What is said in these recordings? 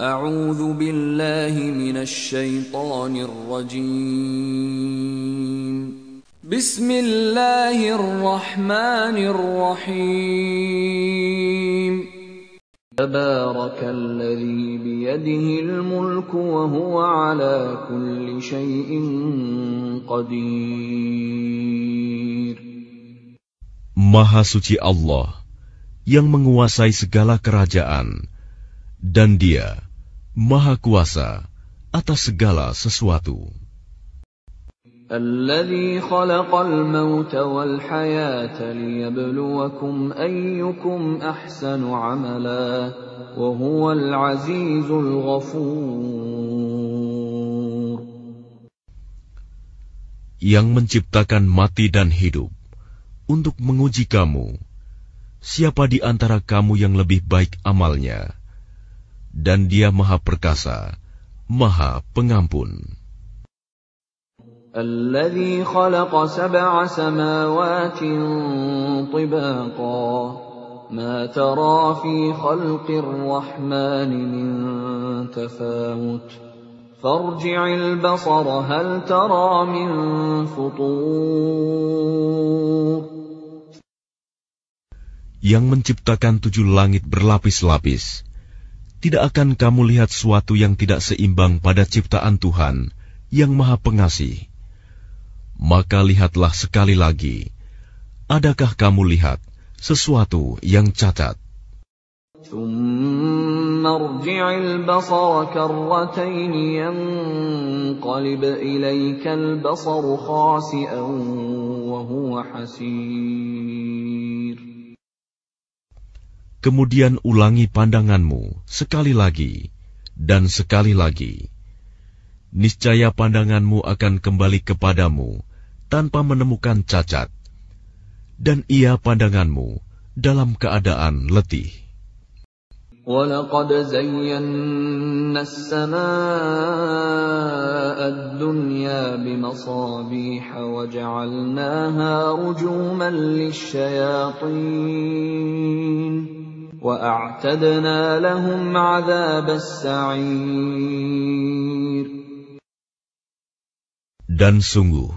أعوذ بالله من الشيطان الرجيم بسم الله الرحمن الرحيم تبارك الذي بيده الملك وهو على كل شيء قدير Maha suci Allah yang menguasai segala kerajaan dan Dia Maha Kuasa atas segala sesuatu. Yang menciptakan mati dan hidup untuk menguji kamu siapa di antara kamu yang lebih baik amalnya dan Dia Maha Perkasa, Maha Pengampun. yang menciptakan tujuh langit berlapis-lapis, tidak akan kamu lihat suatu yang tidak seimbang pada ciptaan Tuhan yang Maha Pengasih. Maka lihatlah sekali lagi, adakah kamu lihat sesuatu yang cacat? Kemudian ulangi pandanganmu sekali lagi dan sekali lagi. Niscaya pandanganmu akan kembali kepadamu tanpa menemukan cacat, dan ia pandanganmu dalam keadaan letih. Dan sungguh,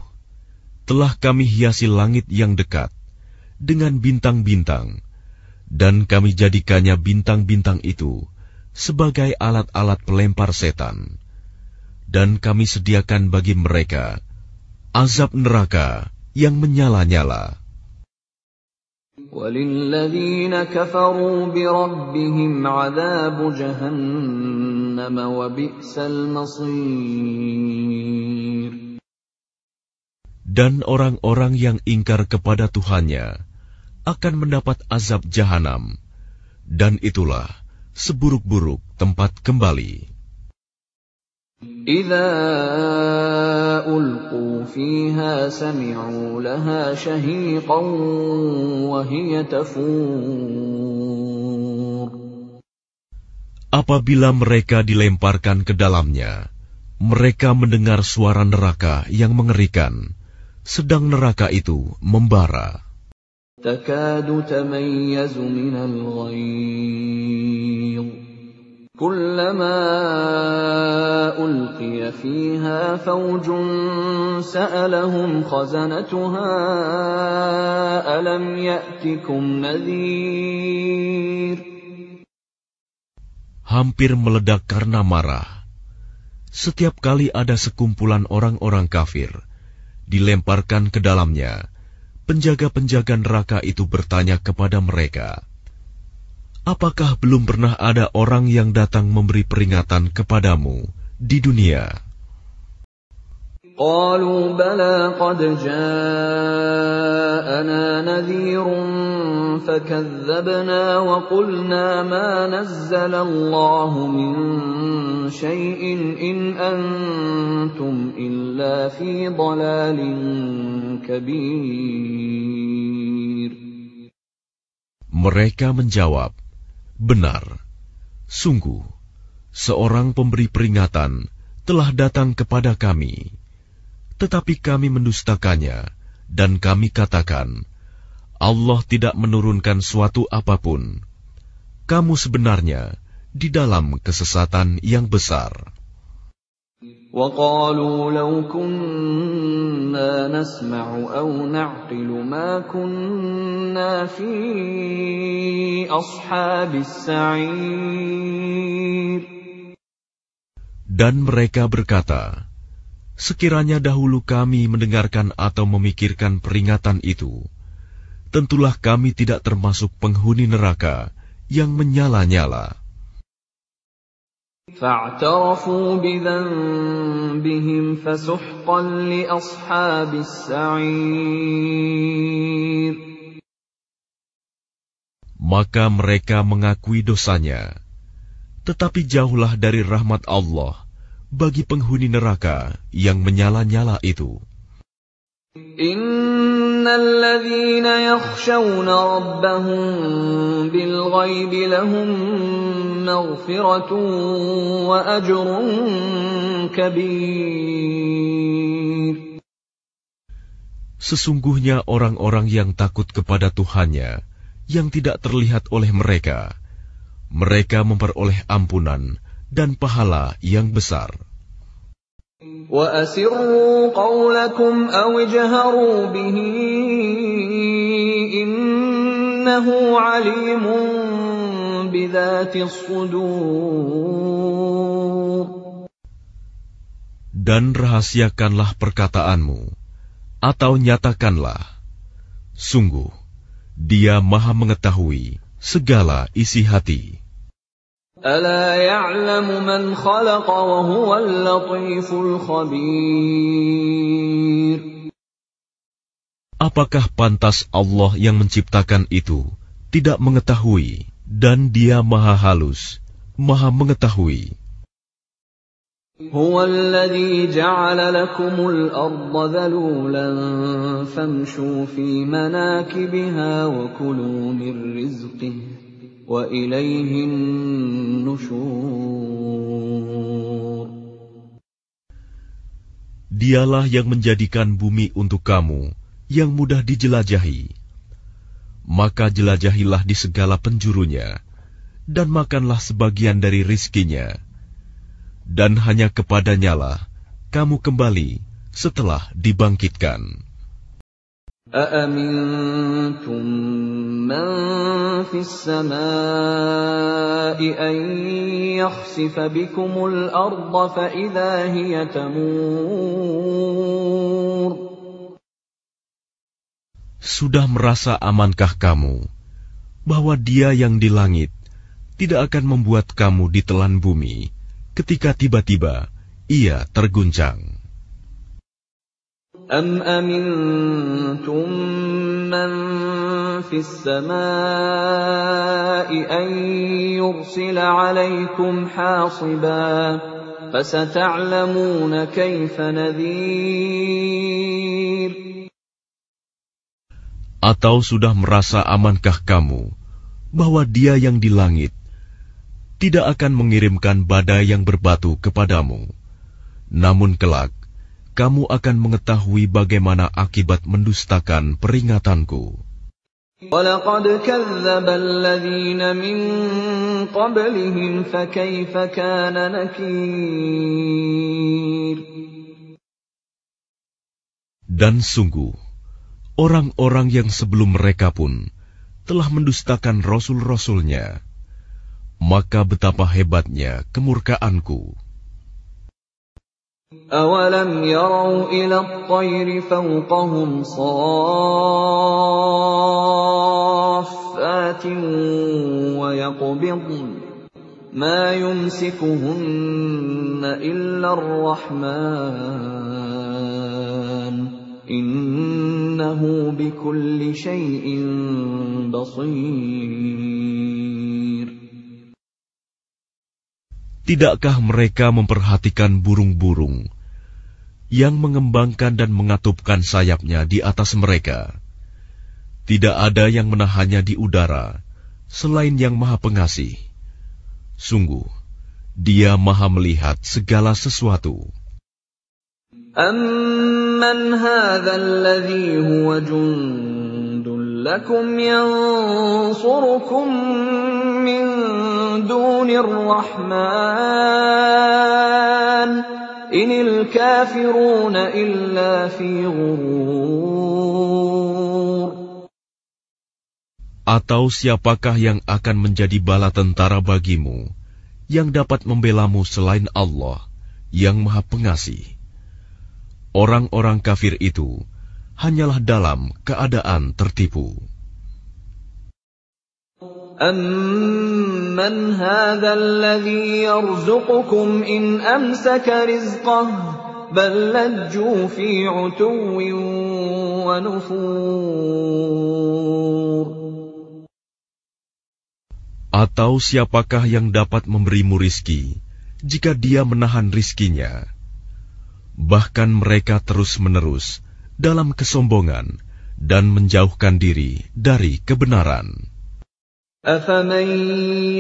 telah kami hiasi langit yang dekat dengan bintang-bintang, dan kami jadikannya bintang-bintang itu sebagai alat-alat pelempar setan. Dan kami sediakan bagi mereka azab neraka yang menyala-nyala. وللذين كفروا بربهم عذاب جهنم وبئس المصير Dan orang-orang yang ingkar kepada Tuhannya akan mendapat azab jahanam, dan itulah seburuk-buruk tempat kembali. إذا ألقوا fiha سمعوا لها شهيقا Apabila mereka dilemparkan ke dalamnya, mereka mendengar suara neraka yang mengerikan, sedang neraka itu membara. تكاد تميز من الغيظ كلما ألقي فيها فوج سألهم خزنتها Hampir meledak karena marah. Setiap kali ada sekumpulan orang-orang kafir, dilemparkan ke dalamnya, penjaga-penjaga neraka itu bertanya kepada mereka, Apakah belum pernah ada orang yang datang memberi peringatan kepadamu di dunia? Mereka menjawab, Benar, sungguh, seorang pemberi peringatan telah datang kepada kami, tetapi kami mendustakannya, dan kami katakan, Allah tidak menurunkan suatu apapun. Kamu sebenarnya di dalam kesesatan yang besar. Dan mereka berkata, Sekiranya dahulu kami mendengarkan atau memikirkan peringatan itu, tentulah kami tidak termasuk penghuni neraka yang menyala-nyala. Maka mereka mengakui dosanya, tetapi jauhlah dari rahmat Allah bagi penghuni neraka yang menyala-nyala itu. Sesungguhnya orang-orang yang takut kepada Tuhannya yang tidak terlihat oleh mereka, mereka memperoleh ampunan dan pahala yang besar. قَوْلَكُمْ بِهِ إِنَّهُ عَلِيمٌ بِذَاتِ الصُّدُورِ Dan rahasiakanlah perkataanmu, atau nyatakanlah, Sungguh, dia maha mengetahui segala isi hati. ألا يعلم من خلق وهو اللطيف الخبير Apakah pantas Allah yang menciptakan itu tidak mengetahui dan dia maha halus, maha mengetahui. هو الذي جعل لكم الأرض ذلولا فامشوا في مناكبها وكلوا من رزقه Dialah yang menjadikan bumi untuk kamu yang mudah dijelajahi. Maka jelajahilah di segala penjurunya, dan makanlah sebagian dari rizkinya. Dan hanya kepadanyalah kamu kembali setelah dibangkitkan. Sudah merasa amankah kamu bahwa Dia yang di langit tidak akan membuat kamu ditelan bumi ketika tiba-tiba ia terguncang? فِي السَّمَاءِ أَن يُرْسِلَ عَلَيْكُمْ حَاصِبًا فَسَتَعْلَمُونَ كَيْفَ Atau sudah merasa amankah kamu bahwa Dia yang di langit tidak akan mengirimkan badai yang berbatu kepadamu, namun kelak kamu akan mengetahui bagaimana akibat mendustakan peringatanku. Dan sungguh, orang-orang yang sebelum mereka pun telah mendustakan rasul-rasulnya, maka betapa hebatnya kemurkaanku. أَوَلَمْ يَرَوْا إِلَى الطَّيْرِ فَوْقَهُمْ صَافَّاتٍ وَيَقْبِضْنَ ۚ مَا يُمْسِكُهُنَّ إِلَّا الرَّحْمَٰنُ ۚ إِنَّهُ بِكُلِّ شَيْءٍ بَصِيرٌ Tidakkah mereka memperhatikan burung-burung yang mengembangkan dan mengatupkan sayapnya di atas mereka? Tidak ada yang menahannya di udara selain Yang Maha Pengasih. Sungguh, Dia Maha Melihat segala sesuatu. أَمَّنْ هَذَا الَّذِي هُوَ لَكُمْ من دون الرحمن إن الكافرون إلا في غرور Atau siapakah yang akan menjadi bala tentara bagimu yang dapat membelamu selain Allah yang maha pengasih? Orang-orang kafir itu hanyalah dalam keadaan tertipu. أَمَّنْ هَذَا الَّذِي يَرْزُقُكُمْ إِنْ أَمْسَكَ رِزْقَهُ بَلْ لَجُّوا فِي عُتُوٍّ وَنُفُورٍ Atau siapakah yang dapat memberimu rizki jika dia menahan rizkinya? Bahkan mereka terus-menerus dalam kesombongan dan menjauhkan diri dari kebenaran. أَفَمَن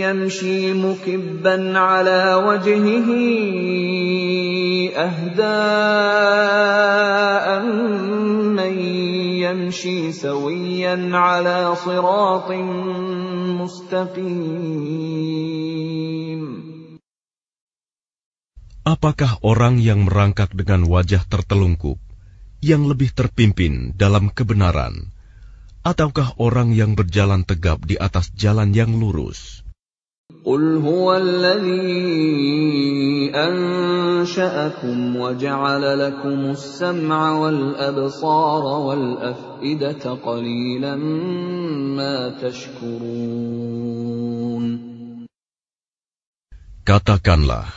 يَمْشِي مُكِبًّا عَلَى وَجْهِهِ أَهْدَى أَمَّن يَمْشِي سَوِيًّا عَلَى صِرَاطٍ مُسْتَقِيمٍ. Apakah orang yang merangkak dengan wajah tertelungkup, yang lebih terpimpin dalam kebenaran, ataukah orang yang berjalan tegap di atas jalan yang lurus? Katakanlah,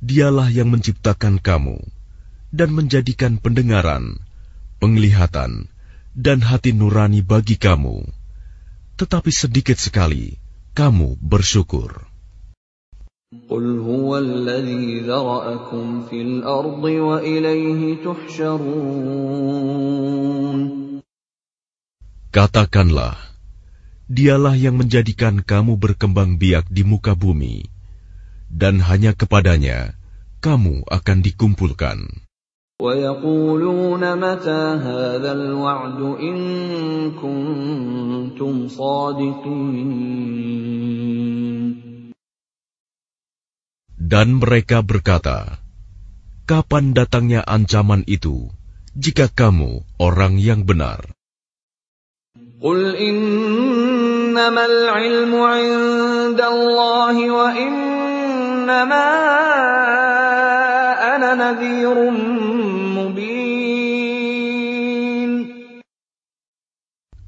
dialah yang menciptakan kamu dan menjadikan pendengaran, penglihatan, dan hati nurani bagi kamu, tetapi sedikit sekali kamu bersyukur. Katakanlah, dialah yang menjadikan kamu berkembang biak di muka bumi, dan hanya kepadanya kamu akan dikumpulkan. ويقولون متى هذا الوعد إن كنتم صادقين Dan mereka berkata, Kapan datangnya ancaman itu, jika kamu orang yang benar? Qul ilmu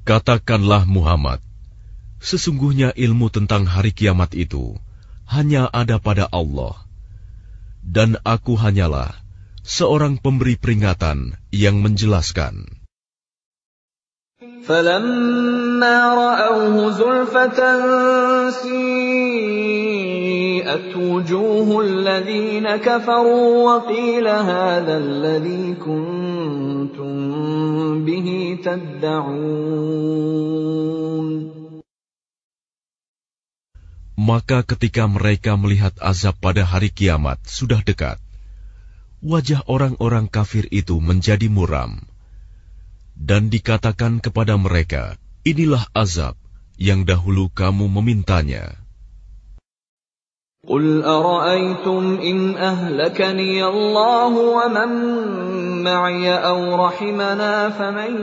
Katakanlah Muhammad, sesungguhnya ilmu tentang hari kiamat itu hanya ada pada Allah. Dan aku hanyalah seorang pemberi peringatan yang menjelaskan. فَلَمَّا رَأَوْهُ زُلْفَةً سيئت وجوه الذين كفروا وقيل هذا الذي كنتم به Maka ketika mereka melihat azab pada hari kiamat sudah dekat, wajah orang-orang kafir itu menjadi muram. Dan dikatakan kepada mereka, inilah azab yang dahulu kamu memintanya. قل أرأيتم إن أهلكني الله ومن معي أو رحمنا فمن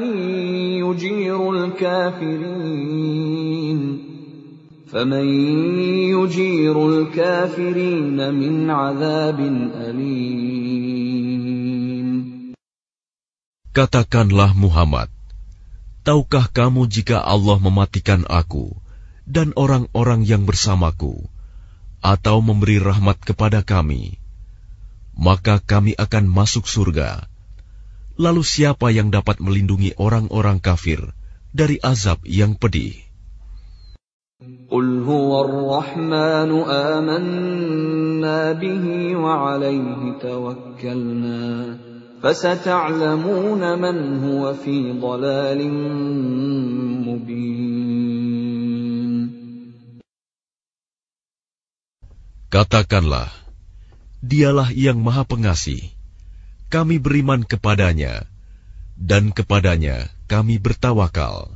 يجير الكافرين فمن يجير الكافرين من عذاب أليم Katakanlah Muhammad, tahukah kamu jika Allah mematikan aku dan orang-orang yang bersamaku, atau memberi rahmat kepada kami, maka kami akan masuk surga. Lalu siapa yang dapat melindungi orang-orang kafir dari azab yang pedih? قل هو الرحمن آمنا به وعليه توكلنا فستعلمون من هو في ضلال Katakanlah, Dialah yang Maha Pengasih. Kami beriman kepadanya, dan kepadanya kami bertawakal.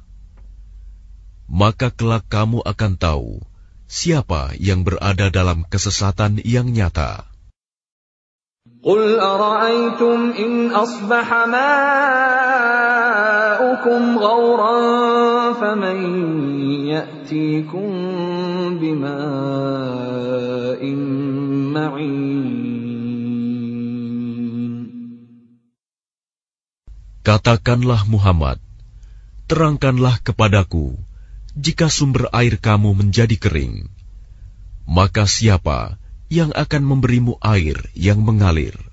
Maka kelak kamu akan tahu siapa yang berada dalam kesesatan yang nyata. قل Katakanlah Muhammad, terangkanlah kepadaku jika sumber air kamu menjadi kering, maka siapa yang akan memberimu air yang mengalir?